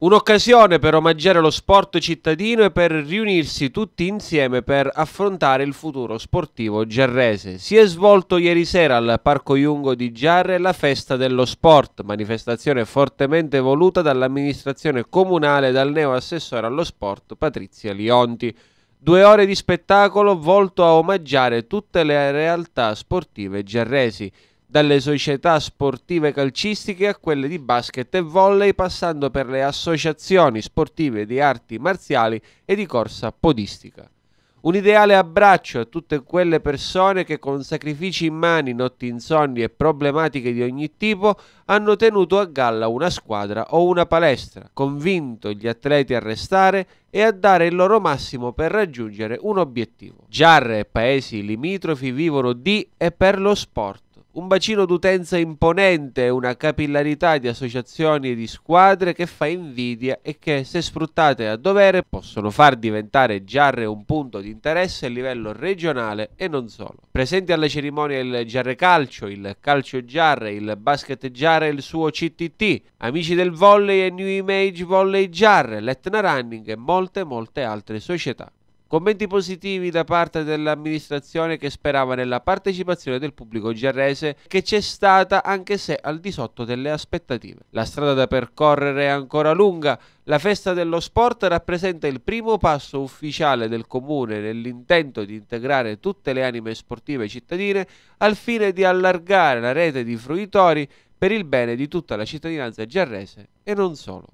Un'occasione per omaggiare lo sport cittadino e per riunirsi tutti insieme per affrontare il futuro sportivo giarrese. Si è svolto ieri sera al Parco Jungo di Giarre la Festa dello Sport, manifestazione fortemente voluta dall'amministrazione comunale e dal neo assessore allo sport Patrizia Lionti. Due ore di spettacolo volto a omaggiare tutte le realtà sportive giarresi dalle società sportive calcistiche a quelle di basket e volley, passando per le associazioni sportive di arti marziali e di corsa podistica. Un ideale abbraccio a tutte quelle persone che con sacrifici in mani, notti insonni e problematiche di ogni tipo hanno tenuto a galla una squadra o una palestra, convinto gli atleti a restare e a dare il loro massimo per raggiungere un obiettivo. Giarre e paesi limitrofi vivono di e per lo sport un bacino d'utenza imponente e una capillarità di associazioni e di squadre che fa invidia e che, se sfruttate a dovere, possono far diventare Giarre un punto di interesse a livello regionale e non solo. Presenti alle cerimonie il Giarre Calcio, il Calcio Giarre, il Basket Giarre e il suo CTT, amici del volley e New Image Volley Giarre, l'Etna Running e molte molte altre società. Commenti positivi da parte dell'amministrazione che sperava nella partecipazione del pubblico giarrese che c'è stata anche se al di sotto delle aspettative. La strada da percorrere è ancora lunga, la festa dello sport rappresenta il primo passo ufficiale del comune nell'intento di integrare tutte le anime sportive cittadine al fine di allargare la rete di fruitori per il bene di tutta la cittadinanza giarrese e non solo.